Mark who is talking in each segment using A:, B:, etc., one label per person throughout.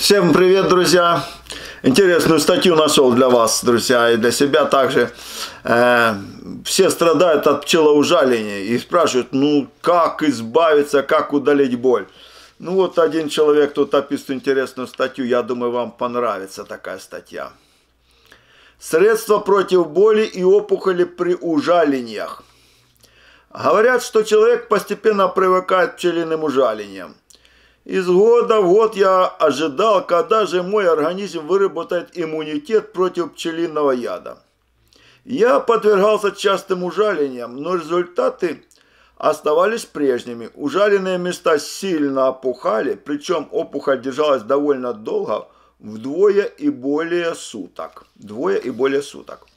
A: Всем привет, друзья! Интересную статью нашел для вас, друзья, и для себя также. Э, все страдают от пчелоужаления и спрашивают, ну как избавиться, как удалить боль. Ну вот один человек тут описывает интересную статью, я думаю, вам понравится такая статья. Средства против боли и опухоли при ужалениях. Говорят, что человек постепенно привыкает к пчелиным ужалениям. Из года в год я ожидал, когда же мой организм выработает иммунитет против пчелиного яда. Я подвергался частым ужалениям, но результаты оставались прежними. Ужаленные места сильно опухали, причем опухоль держалась довольно долго, вдвое и более суток. Двое и более суток.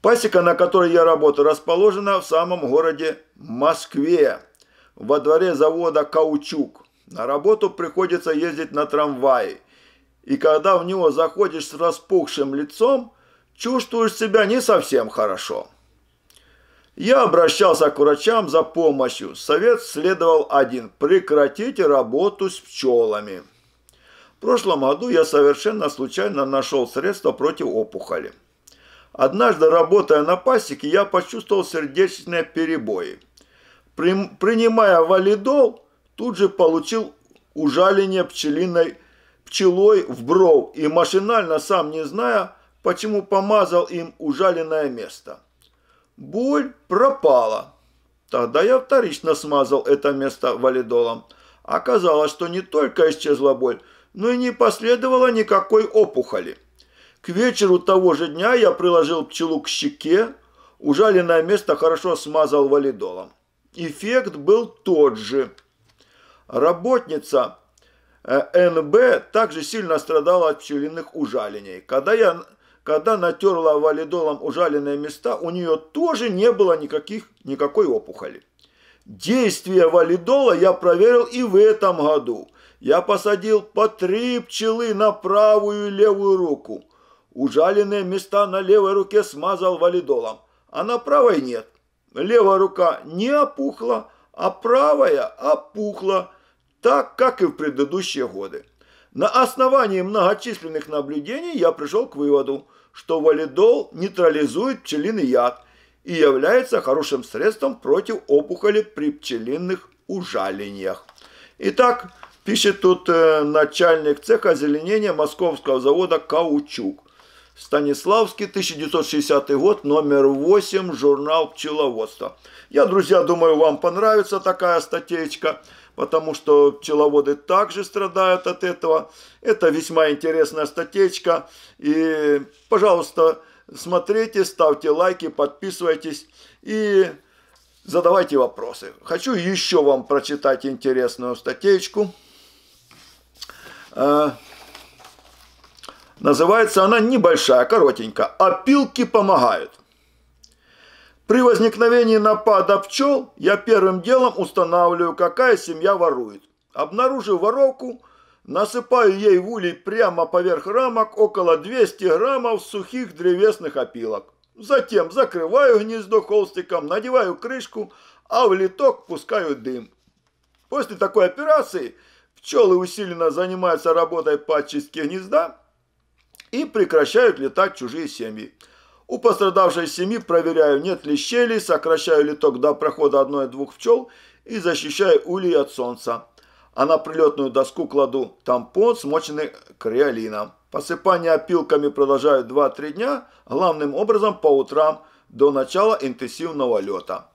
A: Пасека, на которой я работаю, расположена в самом городе Москве, во дворе завода «Каучук». На работу приходится ездить на трамвае. И когда в него заходишь с распухшим лицом, чувствуешь себя не совсем хорошо. Я обращался к врачам за помощью. Совет следовал один – прекратите работу с пчелами. В прошлом году я совершенно случайно нашел средство против опухоли. Однажды, работая на пасеке, я почувствовал сердечные перебои. принимая валидол, тут же получил ужаление пчелиной пчелой в бров и машинально, сам не зная, почему помазал им ужаленное место. Боль пропала. Тогда я вторично смазал это место валидолом. Оказалось, что не только исчезла боль, но и не последовало никакой опухоли. К вечеру того же дня я приложил пчелу к щеке, ужаленное место хорошо смазал валидолом. Эффект был тот же – Работница э, НБ также сильно страдала от пчелиных ужалений. Когда я когда натерла валидолом ужаленные места, у нее тоже не было никаких, никакой опухоли. Действие валидола я проверил и в этом году. Я посадил по три пчелы на правую и левую руку. Ужаленные места на левой руке смазал валидолом, а на правой нет. Левая рука не опухла, а правая опухла так, как и в предыдущие годы. На основании многочисленных наблюдений я пришел к выводу, что валидол нейтрализует пчелиный яд и является хорошим средством против опухоли при пчелиных ужалениях. Итак, пишет тут э, начальник цеха озеленения московского завода «Каучук». Станиславский, 1960 год, номер 8, журнал «Пчеловодство». Я, друзья, думаю, вам понравится такая статейка потому что пчеловоды также страдают от этого. Это весьма интересная статечка. И, пожалуйста, смотрите, ставьте лайки, подписывайтесь и задавайте вопросы. Хочу еще вам прочитать интересную статечку. Э, называется она небольшая, коротенькая. «Опилки «А помогают». При возникновении напада пчел я первым делом устанавливаю, какая семья ворует. Обнаружив воровку, насыпаю ей в улей прямо поверх рамок около 200 граммов сухих древесных опилок. Затем закрываю гнездо холстиком, надеваю крышку, а в литок пускаю дым. После такой операции пчелы усиленно занимаются работой по очистке гнезда и прекращают летать чужие семьи. У пострадавшей семьи проверяю, нет ли щелей, сокращаю литок до прохода одной-двух пчел и защищаю улей от солнца. А на прилетную доску кладу тампон, смоченный креолином. Посыпание опилками продолжаю 2-3 дня, главным образом по утрам до начала интенсивного лета.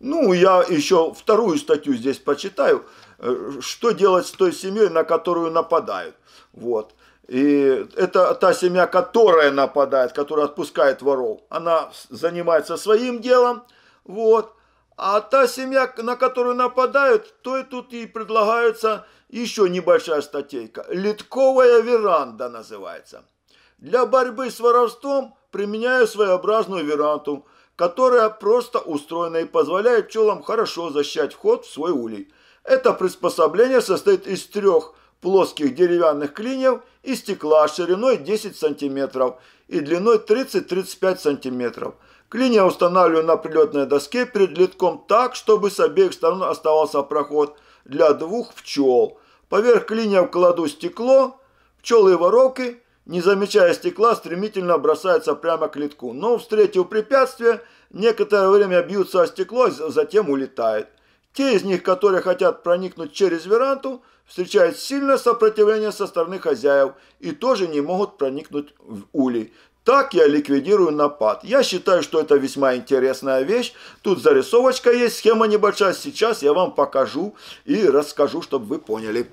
A: Ну, я еще вторую статью здесь почитаю, э, что делать с той семьей, на которую нападают. Вот. И это та семья, которая нападает, которая отпускает воров. Она занимается своим делом, вот. А та семья, на которую нападают, то и тут и предлагается еще небольшая статейка. Литковая веранда называется. Для борьбы с воровством применяю своеобразную веранду, которая просто устроена и позволяет пчелам хорошо защищать вход в свой улей. Это приспособление состоит из трех плоских деревянных клиньев и стекла шириной 10 см и длиной 30-35 см. Клинья устанавливаю на прилетной доске перед литком так, чтобы с обеих сторон оставался проход для двух пчел. Поверх клиньев кладу стекло, пчелы и воровки, не замечая стекла, стремительно бросаются прямо к литку. Но, встретив препятствие, некоторое время бьются о стекло, затем улетают. Те из них, которые хотят проникнуть через веранту, встречают сильное сопротивление со стороны хозяев и тоже не могут проникнуть в улей. Так я ликвидирую напад. Я считаю, что это весьма интересная вещь. Тут зарисовочка есть, схема небольшая. Сейчас я вам покажу и расскажу, чтобы вы поняли.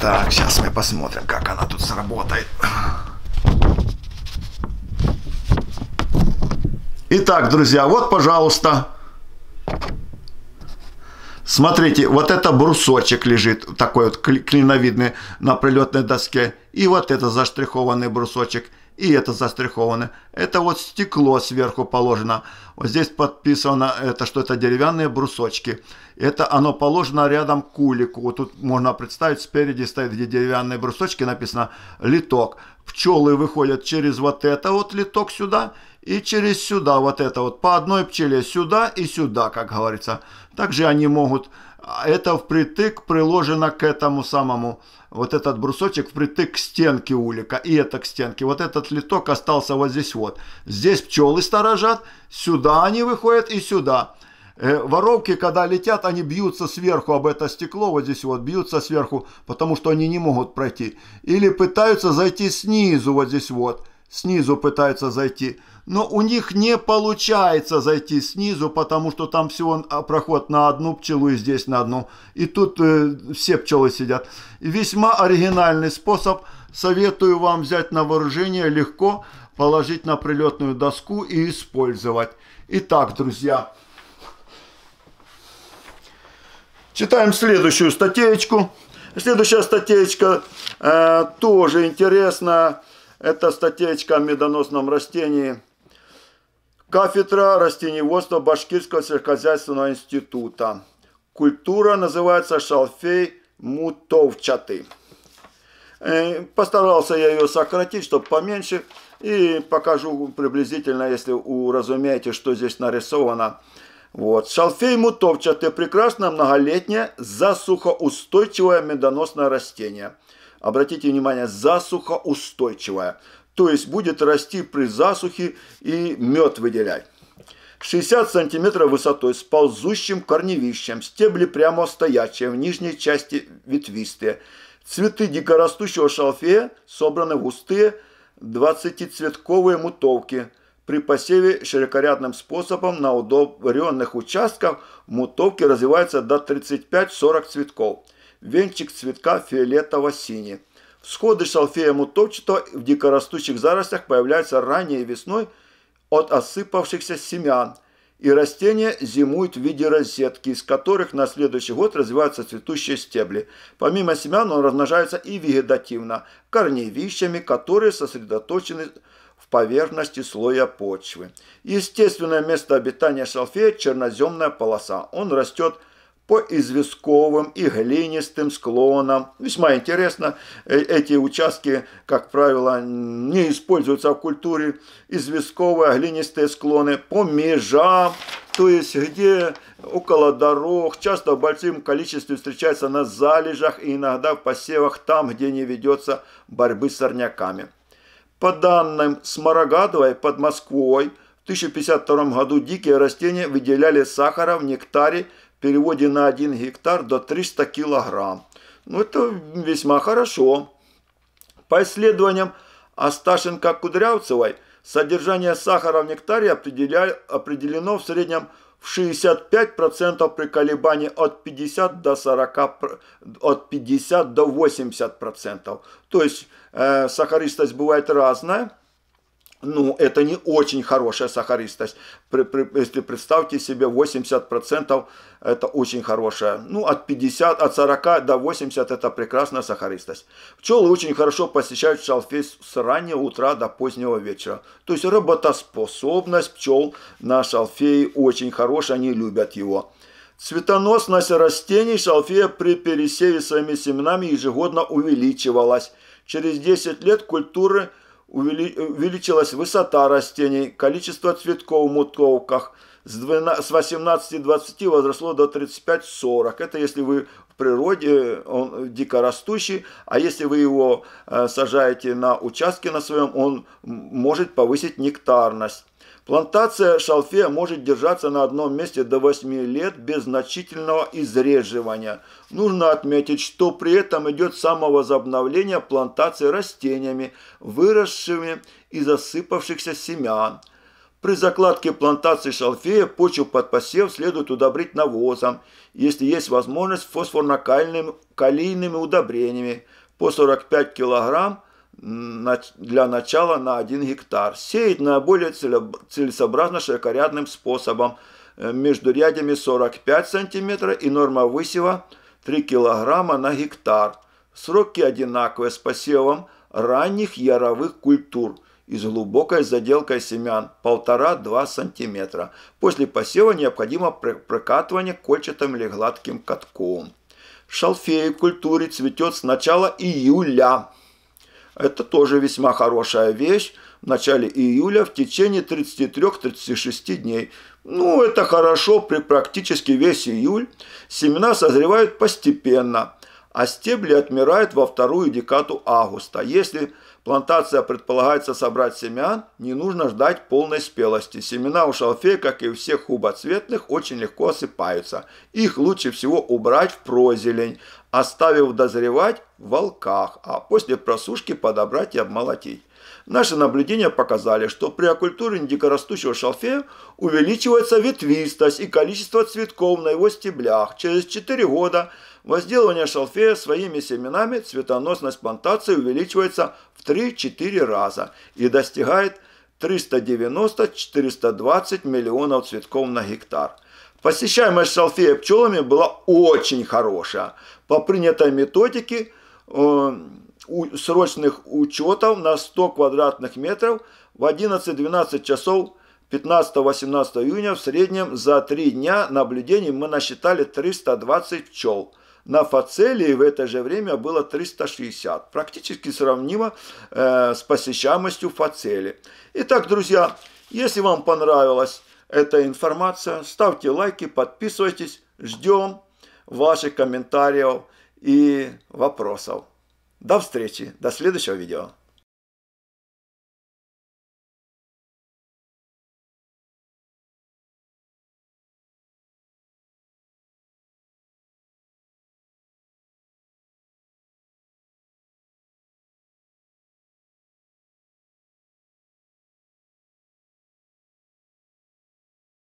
A: Так, сейчас мы посмотрим, как она тут сработает. Итак, друзья, вот, пожалуйста. Смотрите, вот это брусочек лежит, такой вот клиновидный на прилетной доске. И вот это заштрихованный брусочек. И это заштрихованный. Это вот стекло сверху положено. Вот здесь подписано, это, что это деревянные брусочки. Это оно положено рядом к кулику. Вот тут можно представить, спереди стоит где деревянные брусочки, написано «литок». Пчелы выходят через вот это вот литок сюда и через сюда, вот это вот, по одной пчеле сюда и сюда, как говорится. Также они могут, а это впритык приложено к этому самому, вот этот брусочек впритык к стенке улика, и это к стенке. Вот этот литок остался вот здесь вот. Здесь пчелы сторожат, сюда они выходят и сюда. Э, воровки, когда летят, они бьются сверху об это стекло, вот здесь вот, бьются сверху, потому что они не могут пройти. Или пытаются зайти снизу, вот здесь вот, снизу пытаются зайти но у них не получается зайти снизу, потому что там всего а, проход на одну пчелу и здесь на одну. И тут э, все пчелы сидят. Весьма оригинальный способ. Советую вам взять на вооружение легко, положить на прилетную доску и использовать. Итак, друзья, читаем следующую статейку. Следующая статейка э, тоже интересная. Это статейка о медоносном растении Кафедра растениеводства Башкирского сельскохозяйственного института. Культура называется шалфей мутовчатый. Э, постарался я ее сократить, чтобы поменьше. И покажу приблизительно, если уразумеете, что здесь нарисовано. Вот. Шалфей мутовчатый – прекрасное многолетнее засухоустойчивое медоносное растение. Обратите внимание, засухоустойчивое – то есть будет расти при засухе и мед выделять. 60 сантиметров высотой с ползущим корневищем, стебли прямо стоячие, в нижней части ветвистые. Цветы дикорастущего шалфея собраны в густые 20-цветковые мутовки. При посеве широкорядным способом на удобренных участках мутовки развиваются до 35-40 цветков. Венчик цветка фиолетово-синий. Сходы шалфея мутовчатого в дикорастущих зарослях появляются ранней весной от осыпавшихся семян, и растения зимуют в виде розетки, из которых на следующий год развиваются цветущие стебли. Помимо семян он размножается и вегетативно, корневищами, которые сосредоточены в поверхности слоя почвы. Естественное место обитания шалфея – черноземная полоса. Он растет в по известковым и глинистым склонам. Весьма интересно, э, эти участки, как правило, не используются в культуре. Известковые, глинистые склоны по межам, то есть где около дорог, часто в большом количестве встречаются на залежах и иногда в посевах там, где не ведется борьбы с сорняками. По данным Смарагадовой под Москвой, в 1052 году дикие растения выделяли сахара в нектаре в переводе на 1 гектар до 300 килограмм. Ну, это весьма хорошо. По исследованиям Асташенко кудрявцевой содержание сахара в нектаре определя... определено в среднем в 65% при колебании от 50 до 40, от 50 до 80%. То есть э, сахаристость бывает разная ну, это не очень хорошая сахаристость. При, при, если представьте себе, 80% это очень хорошая. Ну, от 50, от 40 до 80 это прекрасная сахаристость. Пчелы очень хорошо посещают шалфей с раннего утра до позднего вечера. То есть работоспособность пчел на шалфее очень хорошая, они любят его. Цветоносность растений шалфея при пересеве своими семенами ежегодно увеличивалась. Через 10 лет культуры – увеличилась высота растений, количество цветков в мутковках с 18-20 возросло до 35-40. Это если вы в природе, он дико растущий, а если вы его э, сажаете на участке на своем, он может повысить нектарность. Плантация шалфея может держаться на одном месте до 8 лет без значительного изреживания. Нужно отметить, что при этом идет самовозобновление плантации растениями, выросшими из осыпавшихся семян. При закладке плантации шалфея почву под посев следует удобрить навозом, если есть возможность фосфорно-калийными удобрениями по 45 килограмм для начала на 1 гектар. Сеять наиболее целесообразно широкорядным способом э, между рядами 45 см и норма высева 3 кг на гектар. Сроки одинаковые с посевом ранних яровых культур и с глубокой заделкой семян 1,5-2 см. После посева необходимо прокатывание кольчатым или гладким катком. Шалфей в культуре цветет с начала июля. Это тоже весьма хорошая вещь. В начале июля в течение 33-36 дней. Ну, это хорошо при практически весь июль. Семена созревают постепенно – а стебли отмирают во вторую декаду августа. Если плантация предполагается собрать семян, не нужно ждать полной спелости. Семена у шалфея, как и у всех хубоцветных, очень легко осыпаются. Их лучше всего убрать в прозелень, оставив дозревать в волках, а после просушки подобрать и обмолотить. Наши наблюдения показали, что при оккультуре дикорастущего шалфея увеличивается ветвистость и количество цветков на его стеблях. Через 4 года возделывание шалфея своими семенами цветоносность плантации увеличивается в 3-4 раза и достигает 390-420 миллионов цветков на гектар. Посещаемость шалфея пчелами была очень хорошая. По принятой методике э срочных учетов на 100 квадратных метров в 11-12 часов 15-18 июня в среднем за три дня наблюдений мы насчитали 320 пчел. На Фацелии в это же время было 360, практически сравнимо э, с посещаемостью Фацели. Итак, друзья, если вам понравилась эта информация, ставьте лайки, подписывайтесь, ждем ваших комментариев и вопросов. До встречи, до следующего видео.